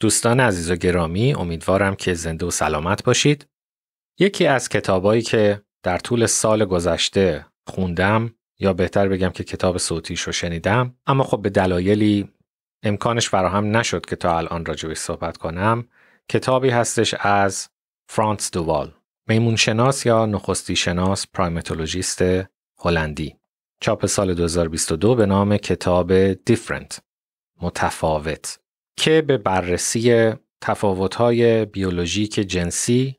دوستان عزیز و گرامی امیدوارم که زنده و سلامت باشید. یکی از کتابایی که در طول سال گذشته خوندم یا بهتر بگم که کتاب صوتیش رو شنیدم اما خب به دلایلی امکانش فراهم نشد که تا الان راجبش صحبت کنم کتابی هستش از فرانس دووال میمونشناس یا نخستی شناس پرایمتولوژیست هلندی چاپ سال 2022 به نام کتاب دیفرنت متفاوت که به بررسی تفاوت‌های بیولوژیک جنسی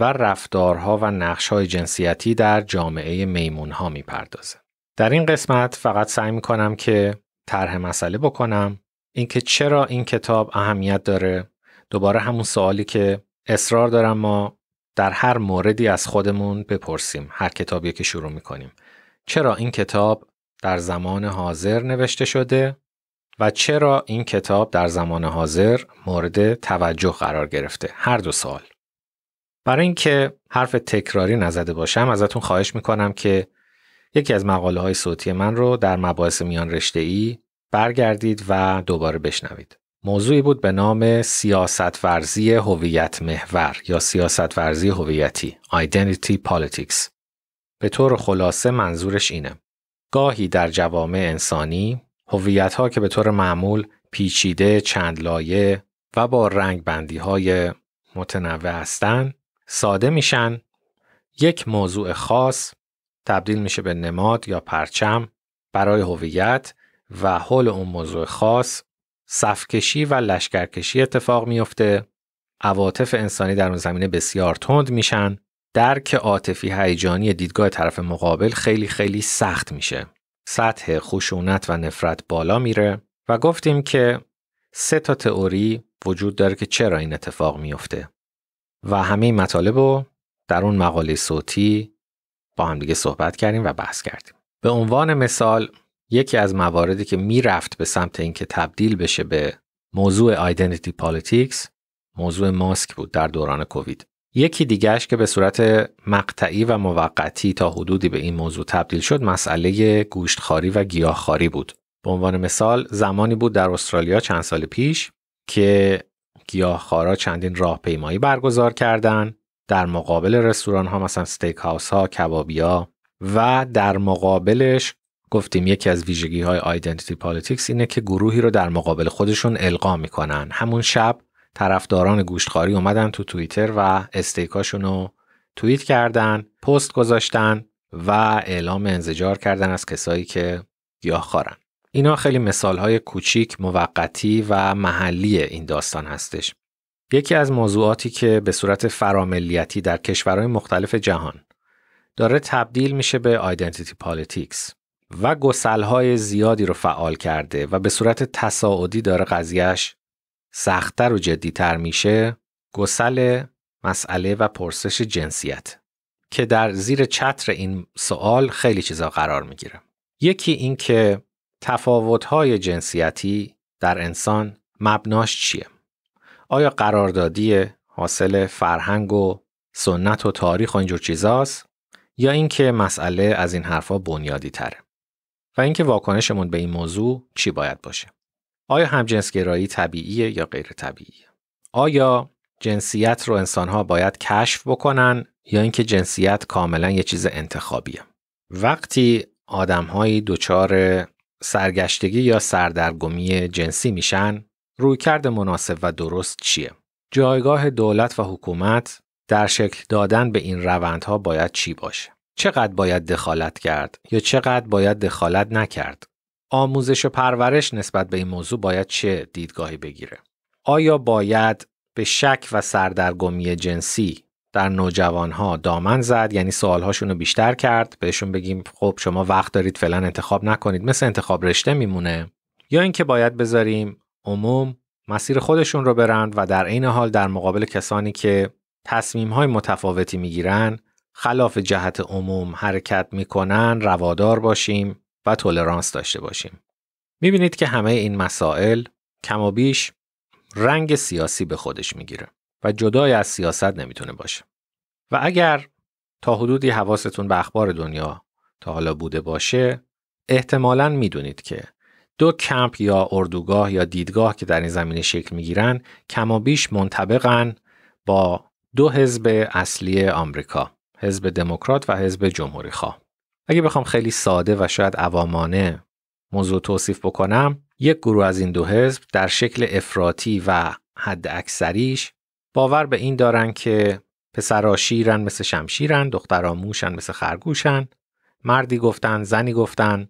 و رفتارها و نقش‌های جنسیتی در جامعه میمونها میپردازه. در این قسمت فقط سعی می‌کنم که طرح مسئله بکنم اینکه چرا این کتاب اهمیت داره دوباره همون سوالی که اصرار دارم ما در هر موردی از خودمون بپرسیم هر کتابی که شروع میکنیم چرا این کتاب در زمان حاضر نوشته شده و چرا این کتاب در زمان حاضر مورد توجه قرار گرفته هر دو سال برای اینکه حرف تکراری نزده باشم ازتون خواهش میکنم که یکی از مقاله های صوتی من رو در مباحث میان رشته ای برگردید و دوباره بشنوید موضوعی بود به نام سیاست ورزی هویت محور یا سیاست ورزی هویتی Identity Politics به طور خلاصه منظورش اینه گاهی در جوامع انسانی هویت ها که به طور معمول پیچیده، چند لایه و با رنگ بندی های متنوع هستند، ساده میشن، یک موضوع خاص تبدیل میشه به نماد یا پرچم برای هویت و حول اون موضوع خاص صفکشی و لشکرکشی اتفاق میفته عواطف انسانی در اون زمینه بسیار تند میشن درک عاطفی هیجانی دیدگاه طرف مقابل خیلی خیلی سخت میشه سطح خشونت و نفرت بالا میره و گفتیم که سه تا تئوری وجود داره که چرا این اتفاق میفته و همه این مطالب رو در اون مقاله صوتی با هم دیگه صحبت کردیم و بحث کردیم به عنوان مثال یکی از مواردی که میرفت به سمت اینکه تبدیل بشه به موضوع آیدنتिटी پالیتیکس موضوع ماسک بود در دوران کووید یکی دیگهش که به صورت مقطعی و موقتی تا حدودی به این موضوع تبدیل شد مسئله گوشتخواری و گیاهخواری بود. به عنوان مثال زمانی بود در استرالیا چند سال پیش که گیاهخوارا چندین راهپیمایی برگزار کردند در مقابل رستوران ها مثلا ستیک هاوس ها کبابیا و در مقابلش گفتیم یکی از ویژگی های آیدنتیتی پالیتیکس اینه که گروهی رو در مقابل خودشون القا میکنن همون شب طرفداران گوشتخواری اومدن تو توییتر و استیکاشون رو توییت کردن پست گذاشتن و اعلام انزجار کردن از کسایی که گیاه خارن اینا خیلی مثال های کوچیک، موقتی و محلی این داستان هستش. یکی از موضوعاتی که به صورت فراملیتی در کشورهای مختلف جهان داره تبدیل میشه به آیدنتیتی پالیتیکس و گسلهای زیادی رو فعال کرده و به صورت تصاعدی داره قضیهش سختتر و جدیتر میشه گسل مسئله و پرسش جنسیت که در زیر چتر این سوال خیلی چیزا قرار میگیره یکی این که تفاوت‌های جنسیتی در انسان مبناش چیه آیا قراردادی حاصل فرهنگ و سنت و تاریخ و اینجور چیزاست یا اینکه مسئله از این حرفا بنیادی تره و اینکه واکنشمون به این موضوع چی باید باشه آیا همجنسگرایی طبیعیه یا غیر طبیعیه؟ آیا جنسیت رو انسانها باید کشف بکنن یا اینکه جنسیت کاملا یه چیز انتخابیه؟ وقتی آدمهایی دچار سرگشتگی یا سردرگمی جنسی میشن رویکرد مناسب و درست چیه؟ جایگاه دولت و حکومت در شکل دادن به این روندها باید چی باشه؟ چقدر باید دخالت کرد یا چقدر باید دخالت نکرد؟ آموزش و پرورش نسبت به این موضوع باید چه دیدگاهی بگیره؟ آیا باید به شک و سردرگمی جنسی در نوجوانها دامن زد یعنی سوالهاشون رو بیشتر کرد بهشون بگیم خب شما وقت دارید فعلا انتخاب نکنید مثل انتخاب رشته میمونه یا اینکه باید بذاریم عموم مسیر خودشون رو برند و در عین حال در مقابل کسانی که تصمیم های متفاوتی میگیرن خلاف جهت عموم حرکت میکنن روادار باشیم و تولرانس داشته باشیم. میبینید که همه این مسائل کم و بیش رنگ سیاسی به خودش میگیره و جدای از سیاست نمیتونه باشه. و اگر تا حدودی حواستون به اخبار دنیا تا حالا بوده باشه احتمالا میدونید که دو کمپ یا اردوگاه یا دیدگاه که در این زمینه شکل میگیرن کم و بیش منطبقن با دو حزب اصلی آمریکا حزب دموکرات و حزب جمهوری خواه اگه بخوام خیلی ساده و شاید عوامانه موضوع توصیف بکنم یک گروه از این دو حزب در شکل افراطی و حد اکثریش باور به این دارن که پسرا شیرن مثل شمشیرن، دخترا موشن مثل خرگوشن، مردی گفتن، زنی گفتن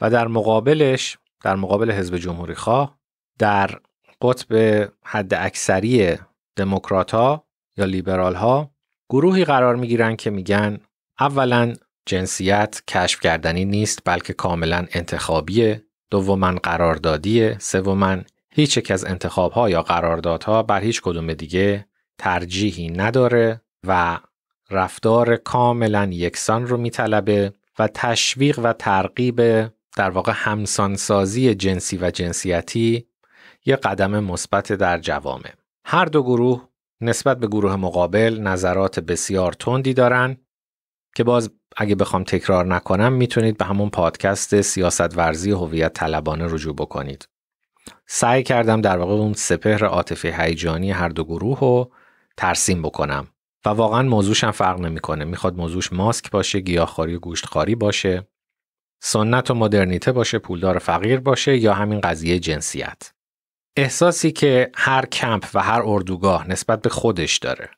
و در مقابلش، در مقابل حزب جمهوری خواه در قطب حد اکثری دموکرات ها یا لیبرال ها گروهی قرار می گیرن که میگن اولا جنسیت کشف کردنی نیست بلکه کاملا انتخابیه دوما قراردادیه سوما هیچ یک از انتخابها یا قراردادها بر هیچ کدوم دیگه ترجیحی نداره و رفتار کاملا یکسان رو میطلبه و تشویق و ترغیب در واقع همسانسازی جنسی و جنسیتی یه قدم مثبت در جوامه هر دو گروه نسبت به گروه مقابل نظرات بسیار تندی دارند که باز اگه بخوام تکرار نکنم میتونید به همون پادکست سیاست ورزی هویت طلبانه رجوع بکنید. سعی کردم در واقع اون سپهر عاطفی هیجانی هر دو گروه رو ترسیم بکنم و واقعا موضوعش هم فرق نمیکنه. میخواد موضوعش ماسک باشه، گیاهخواری و گوشتخواری باشه، سنت و مدرنیته باشه، پولدار و فقیر باشه یا همین قضیه جنسیت. احساسی که هر کمپ و هر اردوگاه نسبت به خودش داره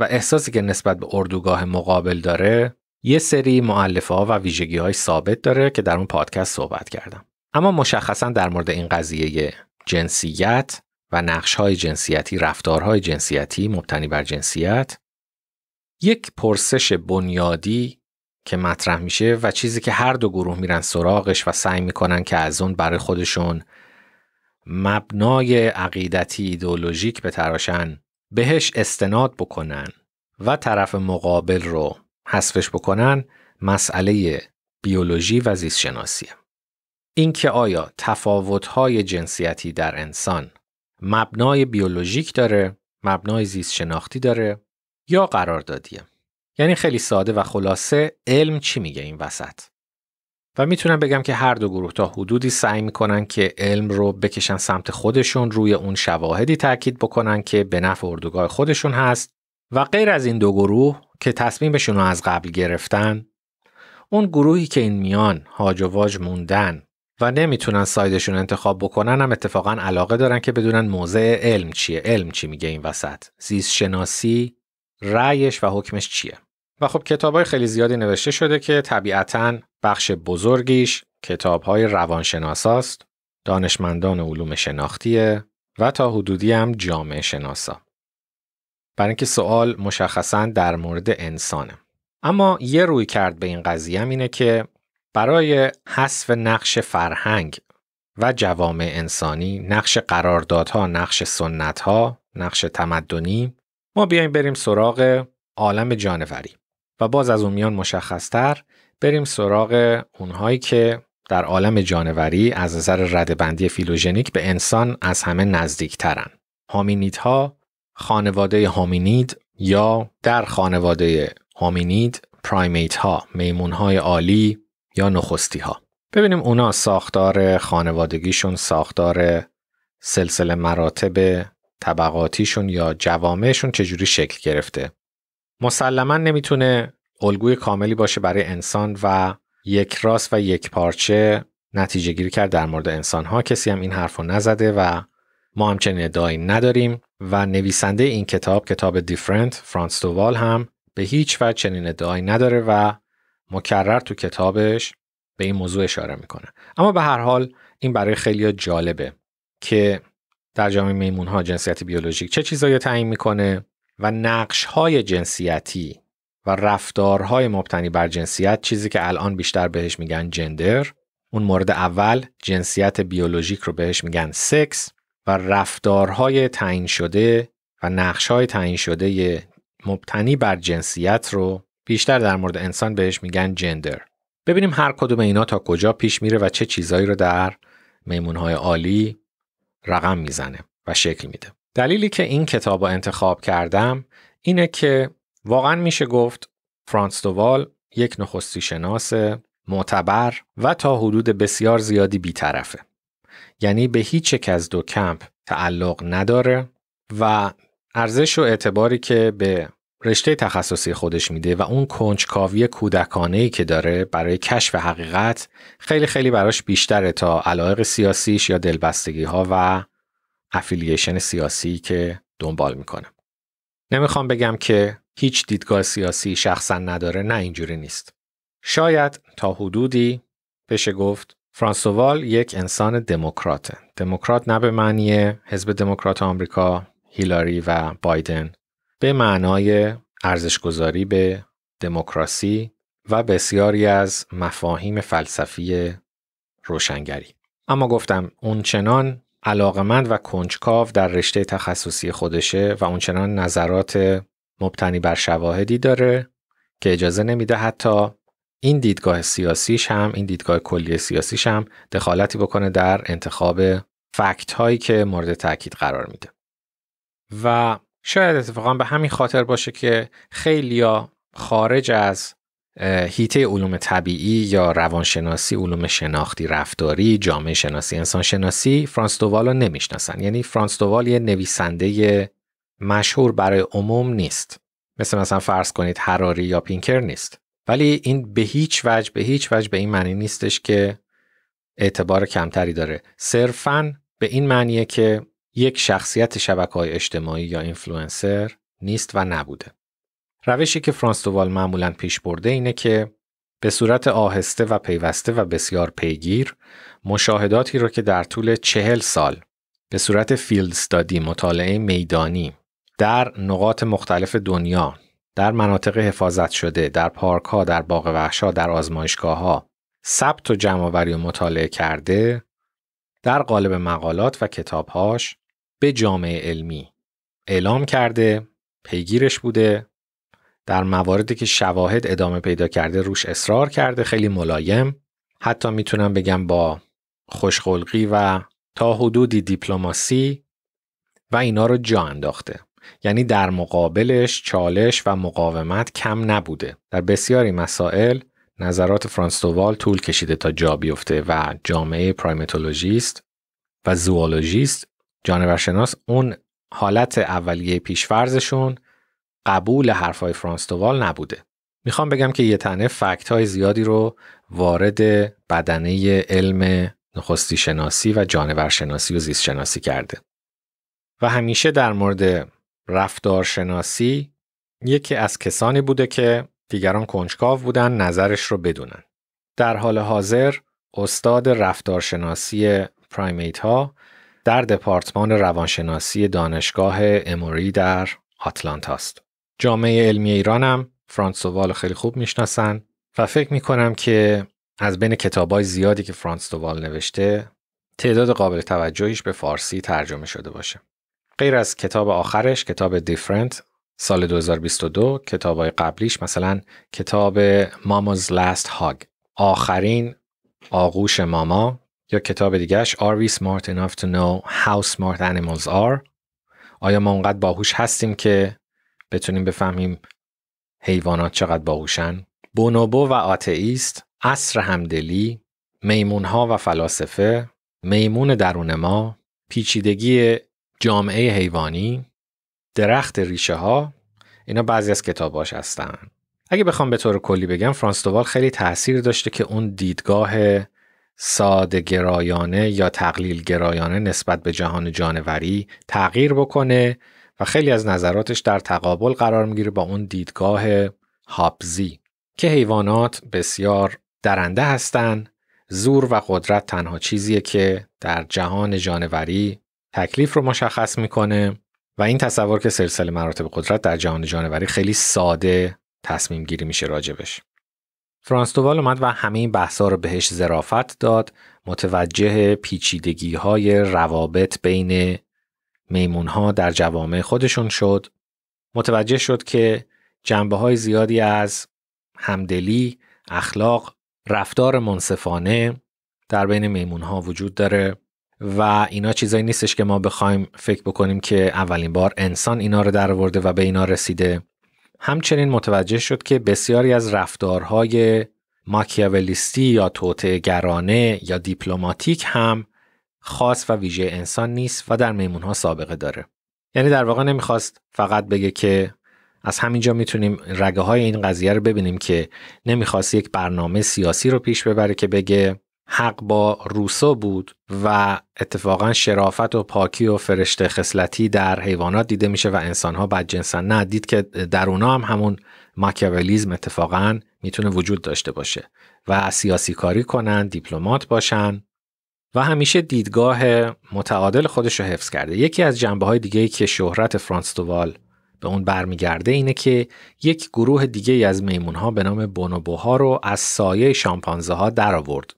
و احساسی که نسبت به اردوگاه مقابل داره یه سری معلفه ها و ویژگی های ثابت داره که در اون پادکست صحبت کردم اما مشخصا در مورد این قضیه جنسیت و نقش های جنسیتی رفتارهای جنسیتی مبتنی بر جنسیت یک پرسش بنیادی که مطرح میشه و چیزی که هر دو گروه میرن سراغش و سعی میکنن که از اون برای خودشون مبنای عقیدتی به بتراشن بهش استناد بکنن و طرف مقابل رو حذفش بکنن مسئله بیولوژی و زیستشناسیه. اینکه آیا تفاوت‌های جنسیتی در انسان مبنای بیولوژیک داره، مبنای زیست شناختی داره یا قراردادیه. یعنی خیلی ساده و خلاصه علم چی میگه این وسط؟ و میتونم بگم که هر دو گروه تا حدودی سعی میکنن که علم رو بکشن سمت خودشون روی اون شواهدی تاکید بکنن که به نفع اردوگاه خودشون هست و غیر از این دو گروه که تصمیمشون رو از قبل گرفتن اون گروهی که این میان هاج و واج موندن و نمیتونن سایدشون انتخاب بکنن هم اتفاقا علاقه دارن که بدونن موضع علم چیه علم چی میگه این وسط زیست شناسی رأیش و حکمش چیه و خب کتابهای خیلی زیادی نوشته شده که طبیعتا بخش بزرگیش کتابهای روانشناساست دانشمندان علوم شناختیه و تا حدودی هم جامعه شناسا برای اینکه سوال مشخصا در مورد انسانه اما یه روی کرد به این قضیه اینه که برای حذف نقش فرهنگ و جوامع انسانی نقش قراردادها نقش سنتها نقش تمدنی ما بیایم بریم سراغ عالم جانوری و باز از اون میان مشخصتر بریم سراغ اونهایی که در عالم جانوری از نظر ردبندی فیلوژنیک به انسان از همه نزدیکترن. ها خانواده هامینید یا در خانواده هامینید پرایمیت ها میمون های عالی یا نخستی ها ببینیم اونا ساختار خانوادگیشون ساختار سلسله مراتب طبقاتیشون یا جوامعشون چجوری شکل گرفته مسلما نمیتونه الگوی کاملی باشه برای انسان و یک راست و یک پارچه نتیجه گیری کرد در مورد انسان ها کسی هم این حرف رو نزده و ما همچنین ادعایی نداریم و نویسنده این کتاب کتاب دیفرنت فرانس دووال هم به هیچ وجه چنین ادعایی نداره و مکرر تو کتابش به این موضوع اشاره میکنه اما به هر حال این برای خیلی جالبه که در جامعه میمون ها جنسیت بیولوژیک چه چیزایی تعیین میکنه و نقش های جنسیتی و رفتارهای مبتنی بر جنسیت چیزی که الان بیشتر بهش میگن جندر اون مورد اول جنسیت بیولوژیک رو بهش میگن سکس و رفتارهای تعیین شده و نقشهای تعیین شده مبتنی بر جنسیت رو بیشتر در مورد انسان بهش میگن جندر. ببینیم هر کدوم اینا تا کجا پیش میره و چه چیزایی رو در میمونهای عالی رقم میزنه و شکل میده. دلیلی که این کتاب رو انتخاب کردم اینه که واقعا میشه گفت فرانس دووال یک نخستی شناس معتبر و تا حدود بسیار زیادی بیطرفه. یعنی به هیچ یک از دو کمپ تعلق نداره و ارزش و اعتباری که به رشته تخصصی خودش میده و اون کنجکاوی کودکانه ای که داره برای کشف حقیقت خیلی خیلی براش بیشتره تا علایق سیاسیش یا دلبستگی ها و افیلیشن سیاسی که دنبال میکنه. نمیخوام بگم که هیچ دیدگاه سیاسی شخصا نداره نه اینجوری نیست. شاید تا حدودی بشه گفت فرانسووال یک انسان دموکراته. دموکرات نه به معنی حزب دموکرات آمریکا، هیلاری و بایدن، به معنای ارزشگذاری به دموکراسی و بسیاری از مفاهیم فلسفی روشنگری. اما گفتم چنان علاقمند و کنجکاو در رشته تخصصی خودشه و اونچنان نظرات مبتنی بر شواهدی داره که اجازه نمیده حتی این دیدگاه سیاسیش هم این دیدگاه کلی سیاسیش هم دخالتی بکنه در انتخاب فکت هایی که مورد تاکید قرار میده و شاید اتفاقا به همین خاطر باشه که خیلیا خارج از هیته علوم طبیعی یا روانشناسی، علوم شناختی رفتاری، جامعه شناسی، انسان شناسی فرانس دووال رو نمیشناسن. یعنی فرانس دووال یه نویسنده مشهور برای عموم نیست. مثل مثلا فرض کنید هراری یا پینکر نیست. ولی این به هیچ وجه به هیچ وجه به این معنی نیستش که اعتبار کمتری داره صرفا به این معنیه که یک شخصیت شبکه های اجتماعی یا اینفلوئنسر نیست و نبوده روشی که فرانس دووال معمولا پیش برده اینه که به صورت آهسته و پیوسته و بسیار پیگیر مشاهداتی رو که در طول چهل سال به صورت فیلد ستادی مطالعه میدانی در نقاط مختلف دنیا در مناطق حفاظت شده، در پارک ها، در باغ وحشا، در آزمایشگاه ها ثبت و جمعآوری و مطالعه کرده در قالب مقالات و کتابهاش به جامعه علمی اعلام کرده، پیگیرش بوده، در مواردی که شواهد ادامه پیدا کرده روش اصرار کرده خیلی ملایم حتی میتونم بگم با خوشخلقی و تا حدودی دیپلماسی و اینا رو جا انداخته یعنی در مقابلش چالش و مقاومت کم نبوده. در بسیاری مسائل نظرات فرانستووال طول کشیده تا جا بیفته و جامعه پرایمتولوژیست و زوالوژیست جانورشناس اون حالت اولیه پیشفرزشون قبول حرفای فرانستووال نبوده. میخوام بگم که یه تنه فکت های زیادی رو وارد بدنه علم نخستی شناسی و جانورشناسی و زیست شناسی کرده. و همیشه در مورد رفتارشناسی یکی از کسانی بوده که دیگران کنجکاو بودن نظرش رو بدونن. در حال حاضر استاد رفتارشناسی پرایمیت ها در دپارتمان روانشناسی دانشگاه اموری در آتلانتا است. جامعه علمی ایران هم فرانسوال خیلی خوب میشناسن و فکر میکنم که از بین کتابای زیادی که فرانس نوشته تعداد قابل توجهیش به فارسی ترجمه شده باشه. غیر از کتاب آخرش کتاب دیفرنت سال 2022 کتاب های قبلیش مثلا کتاب ماموز لاست هاگ آخرین آغوش ماما یا کتاب دیگهش Are we smart enough to know how smart animals are آیا ما اونقدر باهوش هستیم که بتونیم بفهمیم حیوانات چقدر باهوشن بونوبو و آتئیست عصر همدلی میمونها و فلاسفه میمون درون ما پیچیدگی جامعه حیوانی درخت ریشه ها اینا بعضی از کتاباش هستن اگه بخوام به طور کلی بگم فرانس دوال خیلی تاثیر داشته که اون دیدگاه ساده گرایانه یا تقلیل گرایانه نسبت به جهان جانوری تغییر بکنه و خیلی از نظراتش در تقابل قرار میگیره با اون دیدگاه هابزی که حیوانات بسیار درنده هستند زور و قدرت تنها چیزیه که در جهان جانوری تکلیف رو مشخص میکنه و این تصور که سلسله مراتب قدرت در جهان جانوری خیلی ساده تصمیم گیری میشه راجبش فرانس دووال اومد و همه این بحثا رو بهش زرافت داد متوجه پیچیدگی های روابط بین میمون ها در جوامع خودشون شد متوجه شد که جنبه های زیادی از همدلی، اخلاق، رفتار منصفانه در بین میمون ها وجود داره و اینا چیزایی نیستش که ما بخوایم فکر بکنیم که اولین بار انسان اینا رو درآورده و به اینا رسیده همچنین متوجه شد که بسیاری از رفتارهای ماکیاولیستی یا گرانه یا دیپلماتیک هم خاص و ویژه انسان نیست و در میمونها سابقه داره یعنی در واقع نمیخواست فقط بگه که از همینجا میتونیم رگه های این قضیه رو ببینیم که نمیخواست یک برنامه سیاسی رو پیش ببره که بگه حق با روسو بود و اتفاقا شرافت و پاکی و فرشته خصلتی در حیوانات دیده میشه و انسانها بدجنسن نه دید که در اونا هم همون ماکیاولیزم اتفاقا میتونه وجود داشته باشه و سیاسی کاری کنن دیپلمات باشن و همیشه دیدگاه متعادل خودش رو حفظ کرده یکی از جنبه های دیگه که شهرت فرانس دووال به اون برمیگرده اینه که یک گروه دیگه از میمون ها به نام بونوبوها رو از سایه شامپانزه ها درآورد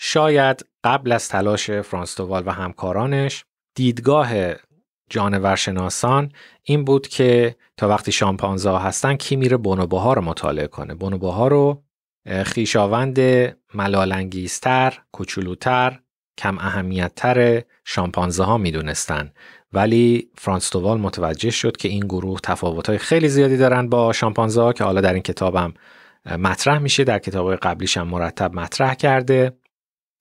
شاید قبل از تلاش فرانستوال و همکارانش دیدگاه جانورشناسان این بود که تا وقتی شامپانزا ها هستن کی میره بونوبوها رو مطالعه کنه بونوبوها رو خیشاوند ملالنگیستر، کوچولوتر کم اهمیتتر شامپانزه ها میدونستن ولی فرانستوال متوجه شد که این گروه تفاوت خیلی زیادی دارن با شامپانزه ها که حالا در این کتابم مطرح میشه در کتاب قبلیش هم مرتب مطرح کرده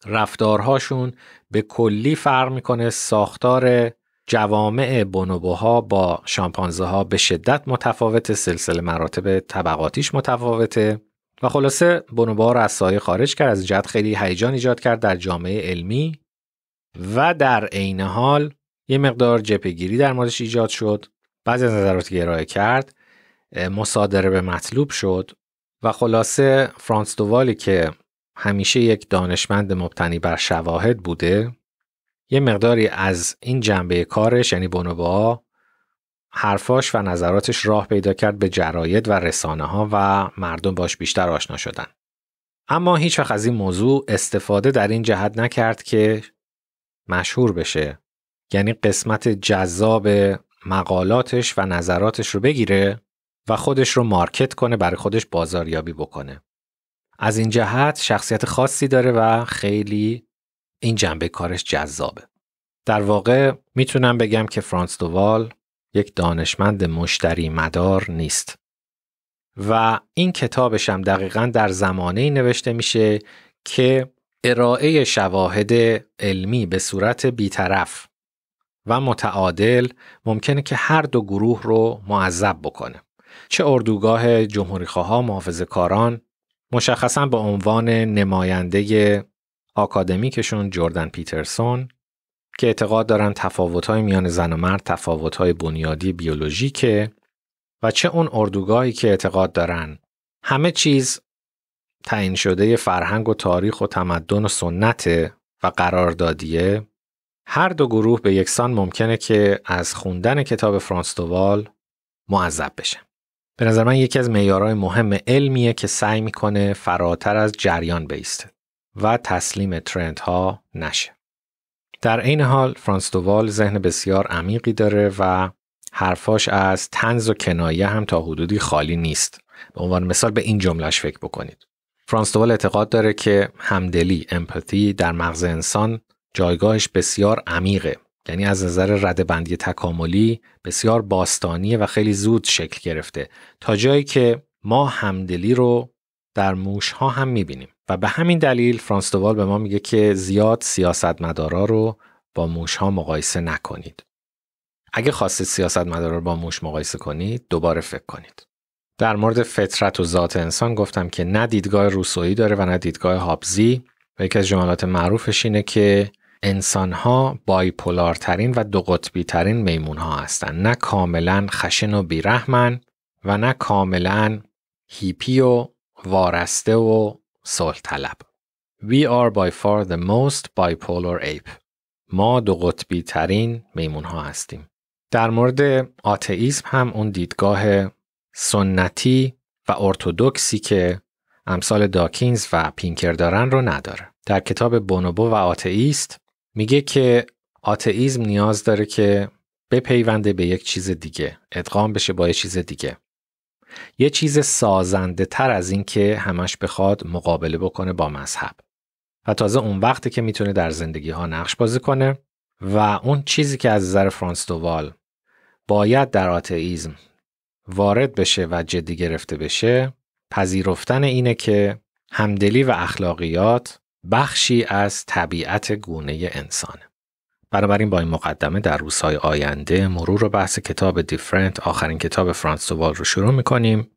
رفتارهاشون به کلی فرق میکنه ساختار جوامع بونوبوها با شامپانزه ها به شدت متفاوت سلسله مراتب طبقاتیش متفاوته و خلاصه بونوبوها رو از سایه خارج کرد از جد خیلی هیجان ایجاد کرد در جامعه علمی و در عین حال یه مقدار جپگیری در موردش ایجاد شد بعضی از نظرات کرد مصادره به مطلوب شد و خلاصه فرانس دوالی که همیشه یک دانشمند مبتنی بر شواهد بوده یه مقداری از این جنبه کارش یعنی بونوبا حرفاش و نظراتش راه پیدا کرد به جراید و رسانه ها و مردم باش بیشتر آشنا شدن. اما هیچ از این موضوع استفاده در این جهت نکرد که مشهور بشه. یعنی قسمت جذاب مقالاتش و نظراتش رو بگیره و خودش رو مارکت کنه برای خودش بازاریابی بکنه. از این جهت شخصیت خاصی داره و خیلی این جنبه کارش جذابه در واقع میتونم بگم که فرانس دووال یک دانشمند مشتری مدار نیست و این کتابش هم دقیقا در زمانه نوشته میشه که ارائه شواهد علمی به صورت بیطرف و متعادل ممکنه که هر دو گروه رو معذب بکنه چه اردوگاه جمهوریخواها محافظ کاران مشخصا با عنوان نماینده آکادمیکشون جردن پیترسون که اعتقاد دارن تفاوت‌های میان زن و مرد تفاوت‌های بنیادی بیولوژیکه و چه اون اردوگاهی که اعتقاد دارن همه چیز تعیین شده فرهنگ و تاریخ و تمدن و سنت و قراردادیه هر دو گروه به یکسان ممکنه که از خوندن کتاب فرانس دووال معذب بشن به نظر من یکی از معیارهای مهم علمیه که سعی میکنه فراتر از جریان بیسته و تسلیم ترندها نشه. در این حال فرانس دووال ذهن بسیار عمیقی داره و حرفاش از تنز و کنایه هم تا حدودی خالی نیست. به عنوان مثال به این جملهش فکر بکنید. فرانس دووال اعتقاد داره که همدلی، امپاتی در مغز انسان جایگاهش بسیار عمیقه یعنی از نظر ردبندی تکاملی بسیار باستانیه و خیلی زود شکل گرفته تا جایی که ما همدلی رو در موش ها هم میبینیم و به همین دلیل فرانس دوال به ما میگه که زیاد سیاستمدارا رو با موش ها مقایسه نکنید اگه خواستید سیاستمدارا رو با موش مقایسه کنید دوباره فکر کنید در مورد فطرت و ذات انسان گفتم که نه دیدگاه روسویی داره و نه دیدگاه هابزی و یکی از جملات معروفش اینه که انسان ها بایپولارترین و دو قطبی ترین میمون ها هستند نه کاملا خشن و بیرحمن و نه کاملا هیپی و وارسته و صلح طلب We are by far the most bipolar ape ما دو قطبی ترین میمون ها هستیم در مورد آتئیسم هم اون دیدگاه سنتی و ارتودکسی که امثال داکینز و پینکر دارن رو نداره. در کتاب بونوبو و آتئیست میگه که آتئیزم نیاز داره که بپیونده به یک چیز دیگه ادغام بشه با یه چیز دیگه یه چیز سازنده تر از این که همش بخواد مقابله بکنه با مذهب و تازه اون وقتی که میتونه در زندگی ها نقش بازی کنه و اون چیزی که از نظر فرانس دووال باید در آتئیزم وارد بشه و جدی گرفته بشه پذیرفتن اینه که همدلی و اخلاقیات بخشی از طبیعت گونه انسانه. بنابراین با این مقدمه در روزهای آینده مرور و بحث کتاب دیفرنت آخرین کتاب فرانس دووال رو شروع میکنیم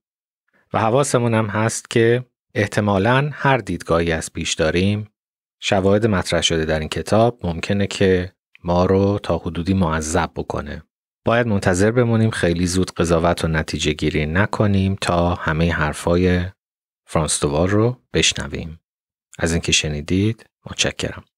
و حواسمون هم هست که احتمالا هر دیدگاهی از پیش داریم شواهد مطرح شده در این کتاب ممکنه که ما رو تا حدودی معذب بکنه. باید منتظر بمونیم خیلی زود قضاوت و نتیجه گیری نکنیم تا همه حرفای فرانس دووال رو بشنویم. از اینکه شنیدید متشکرم